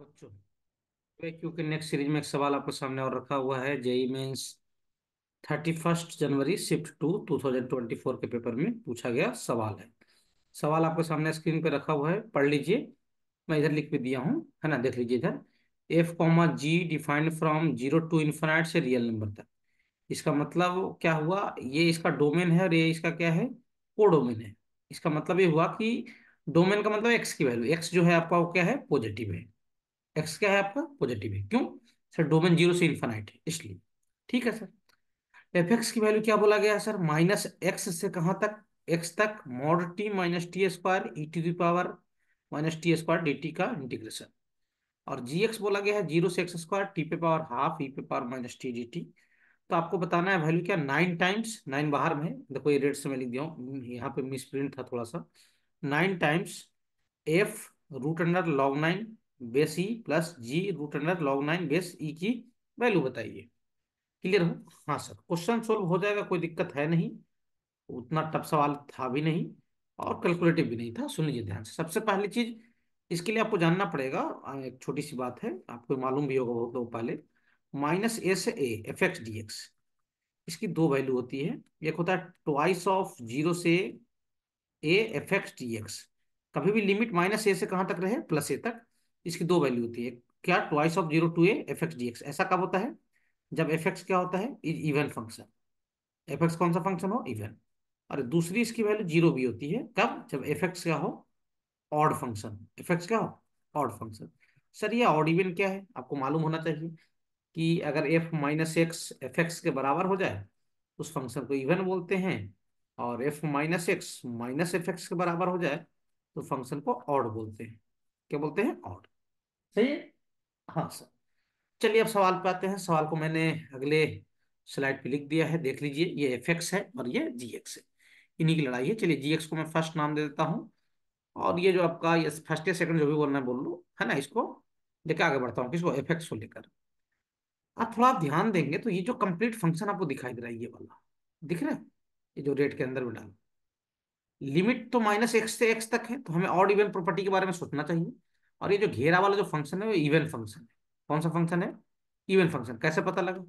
बच्चों क्योंकि next series में एक सवाल आपके सामने और रखा हुआ है JEE mains thirty first January shift two two thousand twenty four के पेपर में पूछा गया सवाल है सवाल आपके सामने स्क्रीन पे रखा हुआ है पढ़ लीजिए मैं इधर लिख भी दिया हूँ है ना देख लीजिए इधर F comma G defined from zero to infinite से रियल नंबर तक इसका मतलब क्या हुआ ये इसका डोमेन है और ये इसका क्या है कोडोमेन है इसका मतलब ये हुआ कि डोमेन का मतलब एक्स की वैल्यू एक्स जो है आपका वो क्या है पॉजिटिव है एक्स क्या है आपका पॉजिटिव है क्यों सर डोमेन जीरो से इन्फाइट है इसलिए ठीक है सर एफ एक्स की वैल्यू क्या बोला गया सर माइनस एक्स से कहाँ तक एक्स तक mod T minus T square E to the power minus T square D T का इंटीग्रेशन और जी एक्स बोला गया है जीरो से एक्स स्क्वायर टी पे पावर हाफ ई पे power minus T D T तो आपको बताना है वैल्यू क्या नाइन टाइम्स नाइन बाहर में देखो ये रेट से मैं लिख दिया हूँ यहाँ पे मिस प्रिंट था थोड़ा सा nine times F root under log nine base E plus G root under log nine base E e की वैल्यू बताइए क्लियर हो हाँ सर क्वेश्चन सोल्व हो जाएगा कोई दिक्कत है नहीं उतना टफ सवाल था भी नहीं और कैलकुलेटिव भी नहीं था सुन लीजिए ध्यान से सबसे पहली चीज इसके लिए आपको जानना पड़ेगा एक छोटी सी बात है आपको मालूम भी होगा बहुत लोग पहले माइनस ए से A F X D X इसकी दो वैल्यू होती है एक होता है ट्वाइस ऑफ जीरो से A F X D X कभी भी लिमिट माइनस ए से कहाँ तक रहे प्लस ए तक इसकी दो वैल्यू होती है क्या twice of zero to F X D X ऐसा कब होता है जब एफ एक्स क्या होता है इवन फंक्शन एफ एक्स कौन सा फंक्शन हो इवन और दूसरी इसकी वैल्यू जीरो भी होती है कब जब एफ एक्स क्या हो ऑड फंक्शन एफ एक्स क्या हो ऑड फंक्शन सर ये ऑड इवन क्या है आपको मालूम होना चाहिए कि अगर F minus X F X के बराबर हो जाए उस फंक्शन को इवन बोलते हैं और F minus X minus F X के बराबर हो जाए तो फंक्शन को ऑड बोलते हैं क्या बोलते हैं ऑड सही है हाँ सर चलिए अब सवाल पे आते हैं सवाल को मैंने अगले स्लाइड पे लिख दिया है देख लीजिए ये एफ एक्स है और ये जी एक्स है इन्हीं की लड़ाई है चलिए जी एक्स को मैं फर्स्ट नाम दे देता हूँ और ये जो आपका ये फर्स्ट या सेकंड जो भी बोलना है बोल लो है ना इसको लेकर आगे बढ़ता हूँ किसको एफ एक्स को लेकर आप थोड़ा आप ध्यान देंगे तो ये जो कंप्लीट फंक्शन आपको दिखाई दे रहा है ये वाला दिख रहा है ये जो रेट के अंदर में डाल लिमिट तो माइनस एक्स से एक्स तक है तो हमें ऑड इवन प्रॉपर्टी के बारे में सोचना चाहिए और ये जो घेरा वाला जो फंक्शन है वो इवन फंक्शन है कौन सा फंक्शन है इवन फंक्शन कैसे पता लगा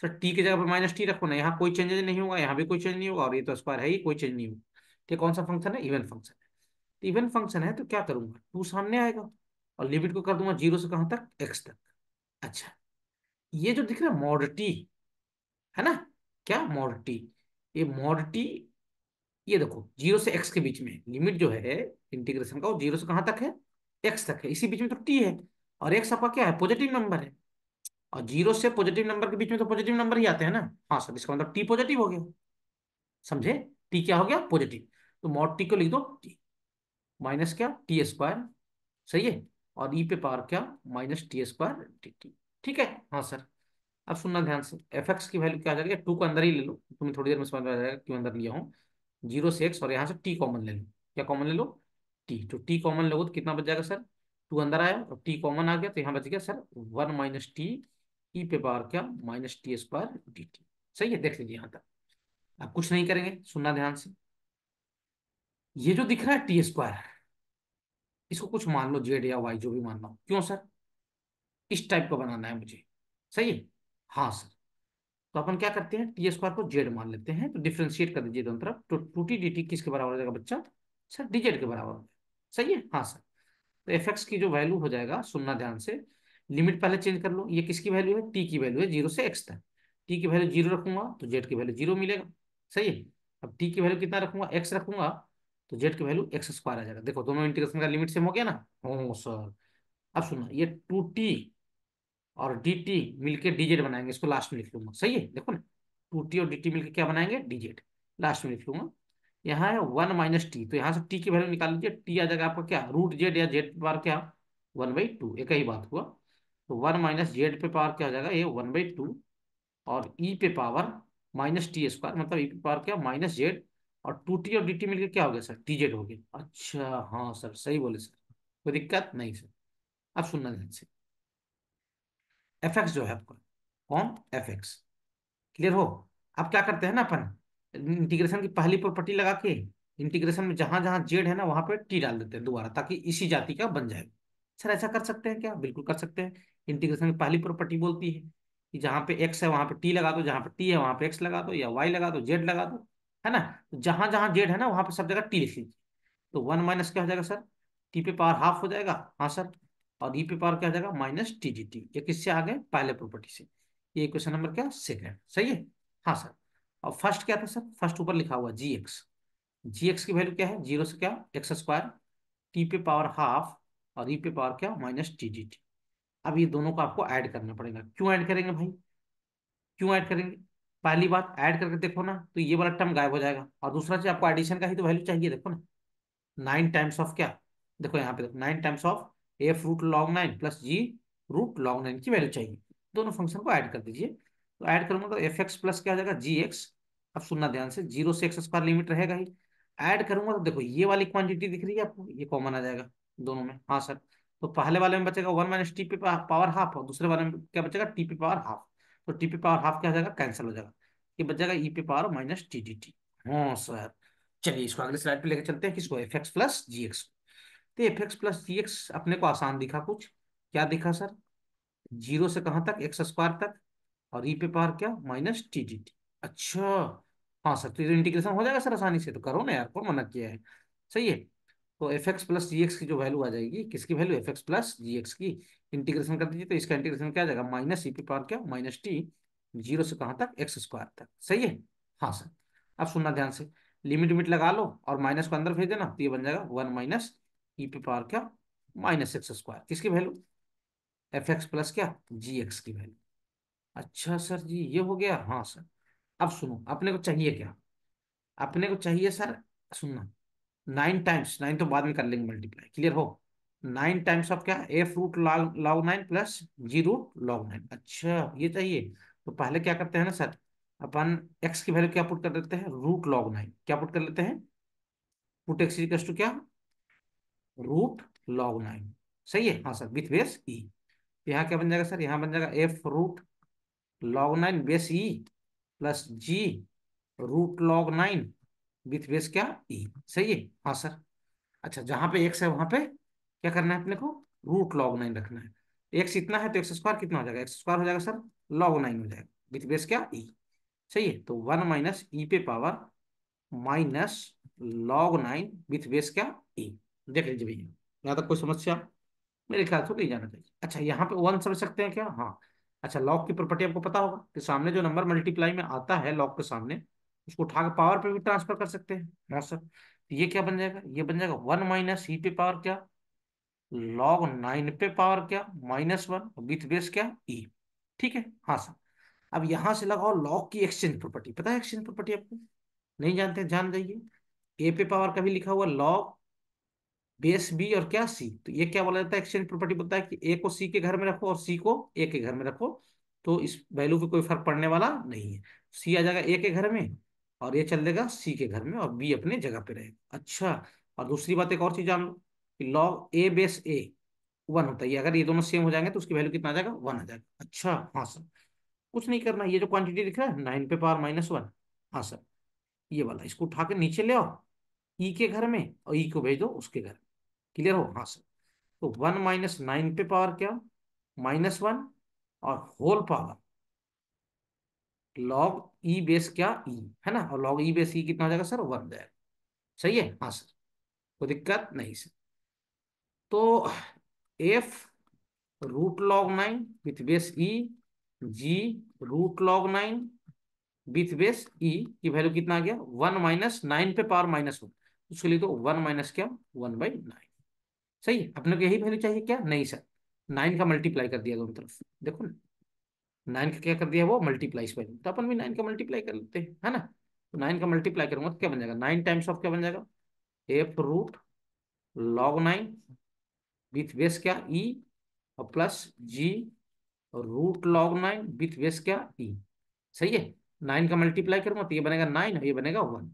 सर टी की जगह पर माइनस टी रखो ना यहाँ कोई चेंजेज नहीं होगा यहाँ भी कोई चेंज नहीं होगा और ये तो स्क्वायर है ही कोई चेंज नहीं होगा कौन सा फंक्शन है इवन फंक्शन है इवन तो फंक्शन है तो क्या करूंगा टू सामने आएगा और लिमिट को कर दूंगा जीरो से कहाँ तक एक्स तक अच्छा ये जो दिख रहा है मॉड टी है ना क्या मॉड टी ये मॉड टी ये देखो जीरो से एक्स के बीच में लिमिट जो है इंटीग्रेशन का वो जीरो से कहाँ तक है एक्स तक है इसी बीच में तो टी है और एक्स आपका क्या है पॉजिटिव नंबर है और जीरो से पॉजिटिव नंबर के बीच में तो पॉजिटिव नंबर ही आते हैं ना हाँ सर इसका मतलब टी पॉजिटिव हो गया समझे टी क्या हो गया पॉजिटिव तो मॉड टी को लिख दो टी माइनस क्या टी स्क्वायर सही है और ई e पे पावर क्या minus T square T T ठीक है हाँ सर अब सुनना ध्यान से एफ एक्स की वैल्यू क्या आ जाएगी टू को अंदर ही ले लो तुम्हें थोड़ी देर में समझ में आ जाएगा क्यों अंदर लिया हूँ जीरो से एक्स और यहाँ से टी कॉमन ले लो क्या कॉमन ले लो टी तो टी कॉमन लोगे तो कितना बच जाएगा सर टू अंदर आया और टी कॉमन आ गया तो यहाँ बच गया sir one minus T E पे पावर क्या minus T square D T सही है देख लीजिए यहाँ तक आप कुछ नहीं करेंगे सुनना ध्यान से ये जो दिख रहा है टी स्क्वायर इसको कुछ मान लो जेड या वाई जो भी मान लो क्यों सर इस टाइप का बनाना है मुझे सही है हाँ सर तो अपन क्या करते हैं टी स्क्वायर को जेड मान लेते हैं तो डिफ्रेंशिएट कर दीजिए दोनों तरफ तो टू टी डी टी किसके बराबर हो जाएगा बच्चा सर डी जेड के बराबर हो जाएगा सही है हाँ सर तो एफ एक्स की जो वैल्यू हो जाएगा सुनना ध्यान से लिमिट पहले चेंज कर लो ये किसकी वैल्यू है टी की वैल्यू है जीरो से एक्स तक टी की वैल्यू जीरो रखूंगा तो जेड की वैल्यू जीरो मिलेगा सही है अब टी की वैल्यू कितना रखूंगा एक्स रखूंगा तो जेड की वैल्यू एक्स स्क्वायर आ जाएगा देखो दोनों इंटीग्रेशन का लिमिट सेम हो गया ना हो सर अब सुनो ये टू टी और डी टी मिलकर डीजेड बनाएंगे इसको लास्ट में लिख लूंगा सही है देखो ना टू टी और डी टी मिलकर क्या बनाएंगे डीजेड लास्ट में लिख लूंगा यहाँ है वन माइनस टी तो यहाँ से टी की वैल्यू निकाल लीजिए टी आ जाएगा आपका क्या रूट जेड या जेड पार क्या वन बाई टू एक ही बात हुआ तो वन माइनस जेड पे पावर क्या हो जाएगा ये वन बाई टू और ई e पे पावर माइनस टी स्क्वायर मतलब ई e पे पावर क्या माइनस जेड और टू टी और डी टी मिलकर क्या हो गया सर टी जेड हो गया अच्छा हाँ सर सही बोले सर कोई दिक्कत नहीं सर अब सुनना ध्यान से एफ एक्स जो है आपका कौन एफ एक्स क्लियर हो अब क्या करते हैं ना अपन इंटीग्रेशन की पहली प्रॉपर्टी लगा के इंटीग्रेशन में जहां जहां जेड है ना वहां पर टी डाल देते हैं दोबारा ताकि इसी जाति का बन जाए सर ऐसा कर सकते हैं क्या बिल्कुल कर सकते हैं इंटीग्रेशन की पहली प्रॉपर्टी बोलती है कि जहाँ पे एक्स है वहां पे टी लगा दो जहां पे टी है वहां पे एक्स लगा दो या वाई लगा दो जेड लगा दो है ना जहां तो जहां जेड है ना वहां पे सब जगह टी लिख लीजिए तो वन माइनस क्या हो जाएगा सर टी पे पावर हाफ हो जाएगा हाँ सर और ई पे पावर क्या हो जाएगा माइनस टी जी टी ये किससे आ गए पहले प्रॉपर्टी से ये क्वेश्चन नंबर क्या सेकेंड सही है हाँ सर और फर्स्ट क्या था सर फर्स्ट ऊपर लिखा हुआ जी एक्स जी एक्स की वैल्यू क्या है जीरो से क्या एक्स स्क्वायर टी पे पावर हाफ और ई e पे पावर क्या माइनस टी जी टी अब ये दोनों को आपको ऐड करना पड़ेगा क्यों ऐड करेंगे भाई क्यों ऐड करेंगे पहली बात ऐड करके देखो ना तो ये वाला टर्म गायब हो जाएगा और दूसरा चीज आपको एडिशन का ही तो वैल्यू चाहिए देखो ना नाइन टाइम्स ऑफ क्या देखो यहाँ पे देखो nine times of F root log nine plus G root log nine की वैल्यू चाहिए दोनों फंक्शन को ऐड कर दीजिए तो ऐड करूंगा तो एफ एक्स प्लस क्या हो जाएगा जी एक्स अब सुनना ध्यान से जीरो से एक्स स्क्वायर लिमिट रहेगा ही ऐड करूंगा तो देखो ये वाली क्वांटिटी दिख रही है आपको ये कॉमन आ जाएगा दोनों में हाँ सर तो पहले वाले में बचेगा वन माइनस टी पी पावर हाफ और दूसरे वाले में क्या बचेगा टी पी पावर हाफ तो टी पी पावर हाफ क्या हो जाएगा कैंसिल हो जाएगा ये बचेगा ई पी power minus T D T हाँ सर चलिए इसको अगले स्लाइड पे लेकर चलते हैं किसको F X plus G X तो F X plus G X अपने को आसान दिखा कुछ क्या दिखा सर जीरो से कहाँ तक एक्स स्क्वायर तक और ई e पे पार क्या माइनस टी डी टी अच्छा हाँ सर तो इंटीग्रेशन तो हो जाएगा सर आसानी से तो करो ना यार मना किया है सही है तो F X plus G X की जो वैल्यू आ जाएगी किसकी value F X plus G X की इंटीग्रेशन कर दीजिए तो इसका इंटीग्रेशन क्या जाएगा माइनस ई e पे पार क्या माइनस टी जीरो से कहाँ तक एक्स स्क्वायर तक सही है हाँ सर अब सुनना ध्यान से लिमिट विमिट लगा लो और माइनस को अंदर भेज देना तो ये बन जाएगा वन माइनस ई पे पार क्या माइनस एक्स स्क्वायर किसकी वैल्यू एफ एक्स प्लस क्या जी एक्स की वैल्यू अच्छा सर जी ये हो गया हाँ सर अब सुनो अपने को चाहिए क्या अपने को चाहिए सर सुनना नाइन टाइम्स नाइन तो बाद में कर लेंगे मल्टीप्लाई क्लियर हो नाइन टाइम्स ऑफ क्या F root log nine plus G root log nine अच्छा ये चाहिए तो पहले क्या करते हैं ना सर अपन एक्स की वैल्यू क्या पुट कर देते हैं रूट लॉग नाइन क्या पुट कर लेते हैं पुट एक्स इक्वल टू क्या रूट लॉग नाइन सही है हाँ सर विथ बेस ई यहाँ क्या बन जाएगा सर यहाँ बन जाएगा F root log nine base E plus G root log nine with base क्या ई e. सही है हाँ सर अच्छा जहां पे एक्स है वहां पे क्या करना है अपने को रूट लॉग नाइन रखना है एक्स इतना है तो एक्स स्क्वायर कितना हो जाएगा एक्स स्क्वायर हो जाएगा सर लॉग नाइन हो जाएगा विथ बेस क्या ई e. सही है तो वन माइनस ई पे power minus log nine with base क्या ई e. देख लीजिए भैया यहाँ तक कोई समस्या मेरे ख्याल से तो नहीं जाना चाहिए अच्छा यहाँ पे वन समझ सकते हैं क्या हाँ अच्छा लॉक की प्रॉपर्टी आपको पता होगा कि सामने जो नंबर मल्टीप्लाई में आता है लॉक के सामने उसको उठा पावर पे भी ट्रांसफर कर सकते हैं सर तो ये क्या बन जाएगा ये बन जाएगा वन माइनस ई पे पावर क्या लॉग नाइन पे पावर क्या माइनस वन विथ बेस क्या ई e। ठीक है हाँ सर अब यहां से लगाओ लॉग की एक्सचेंज प्रॉपर्टी पता है एक्सचेंज प्रॉपर्टी आपको नहीं जानते जान जाइए ए पे पावर का भी लिखा हुआ लॉग बेस बी और क्या सी तो ये क्या बोला जाता है एक्सचेंज प्रॉपर्टी बोलता है कि ए को सी के घर में रखो और सी को ए के घर में रखो तो इस वैल्यू पे कोई फर्क पड़ने वाला नहीं है सी आ जाएगा ए के घर में और ये चल देगा सी के घर में और बी अपने जगह पे रहेगा अच्छा और दूसरी बात एक और चीज जान लो कि log A base A one होता है अगर ये दोनों सेम हो जाएंगे तो उसकी वैल्यू कितना आ जाएगा वन आ जाएगा अच्छा हाँ सर कुछ नहीं करना ये जो क्वान्टिटी दिख रहा है नाइन पे पावर माइनस वन हाँ सर ये वाला इसको उठा के नीचे ले आओ ई e के घर में और ई e को भेज दो उसके घर में क्लियर हो हाँ सर तो वन माइनस नाइन पे पावर क्या माइनस वन और whole power log E e base क्या ई e, है ना और log E e base E कितना हो जाएगा सर वन जाएगा सही है हाँ सर कोई दिक्कत नहीं सर तो F root log nine with base E G root log nine with base E की वैल्यू कितना आ गया वन माइनस नाइन पे पावर माइनस वन उसके लिए तो वन माइनस क्या वन बाई नाइन सही है अपने को यही वैल्यू चाहिए क्या नहीं सर नाइन का मल्टीप्लाई कर दिया दोनों तरफ देखो ना नाइन का क्या कर दिया वो मल्टीप्लाई इस वैल्यू तो अपन भी नाइन का मल्टीप्लाई कर लेते हैं है ना तो नाइन का मल्टीप्लाई करूंगा तो क्या बन जाएगा नाइन टाइम्स ऑफ क्या बन जाएगा F root log nine with base क्या ई e और plus G root log nine with base क्या ई e। सही है नाइन का मल्टीप्लाई करूंगा तो ये बनेगा नाइन और ये बनेगा वन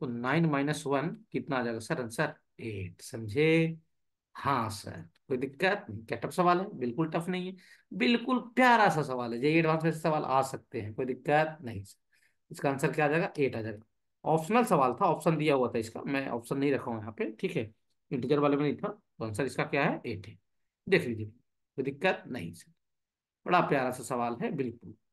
तो नाइन माइनस वन कितना आ जाएगा सर आंसर एट समझे हाँ सर कोई दिक्कत नहीं क्या टफ सवाल है बिल्कुल टफ नहीं है बिल्कुल प्यारा सा सवाल है जेई एडवांस में सवाल आ सकते हैं कोई दिक्कत नहीं सर इसका आंसर क्या आ जाएगा एट आ जाएगा ऑप्शनल सवाल था ऑप्शन दिया हुआ था इसका मैं ऑप्शन नहीं रखा हूँ यहाँ पे ठीक है इंटीजर वाले में नहीं था तो आंसर इसका क्या है एट है देख लीजिए कोई दिक्कत नहीं सर बड़ा प्यारा सा सवाल है बिल्कुल